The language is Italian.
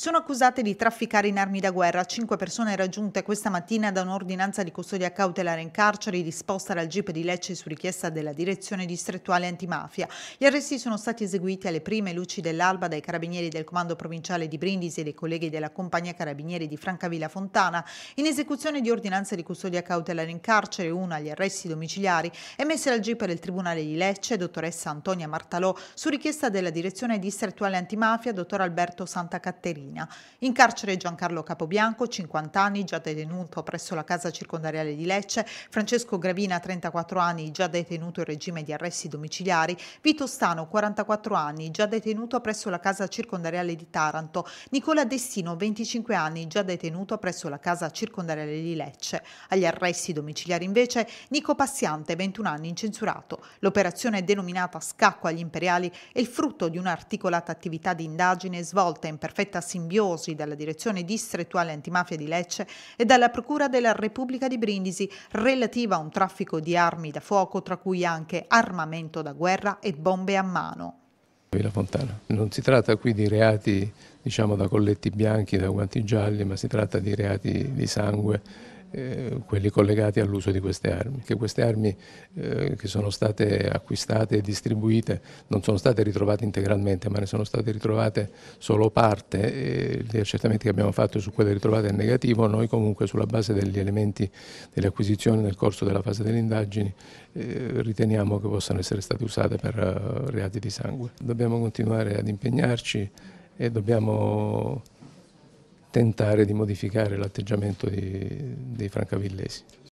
Sono accusate di trafficare in armi da guerra cinque persone raggiunte questa mattina da un'ordinanza di custodia cautelare in carcere disposta dal GIP di Lecce su richiesta della direzione distrettuale antimafia. Gli arresti sono stati eseguiti alle prime luci dell'alba dai carabinieri del comando provinciale di Brindisi e dai colleghi della compagnia carabinieri di Francavilla Fontana in esecuzione di ordinanza di custodia cautelare in carcere, una agli arresti domiciliari emesse dal GIP del Tribunale di Lecce, dottoressa Antonia Martalò, su richiesta della direzione distrettuale antimafia, dottor Alberto Santa Catterina. Marina. In carcere Giancarlo Capobianco, 50 anni, già detenuto presso la casa circondariale di Lecce, Francesco Gravina, 34 anni, già detenuto in regime di arresti domiciliari, Vito Stano, 44 anni, già detenuto presso la casa circondariale di Taranto, Nicola Destino, 25 anni, già detenuto presso la casa circondariale di Lecce. Agli arresti domiciliari invece Nico Passiante, 21 anni, incensurato. L'operazione denominata Scacco agli Imperiali è il frutto di un'articolata attività di indagine svolta in perfetta simmetria simbiosi dalla direzione distrettuale antimafia di Lecce e dalla Procura della Repubblica di Brindisi relativa a un traffico di armi da fuoco, tra cui anche armamento da guerra e bombe a mano. Villa Fontana. Non si tratta qui di reati diciamo, da colletti bianchi, da guanti gialli, ma si tratta di reati di sangue eh, quelli collegati all'uso di queste armi, che queste armi eh, che sono state acquistate e distribuite non sono state ritrovate integralmente, ma ne sono state ritrovate solo parte e gli accertamenti che abbiamo fatto su quelle ritrovate è negativo, noi comunque sulla base degli elementi delle acquisizioni nel corso della fase delle indagini eh, riteniamo che possano essere state usate per eh, reati di sangue. Dobbiamo continuare ad impegnarci e dobbiamo tentare di modificare l'atteggiamento dei francavillesi.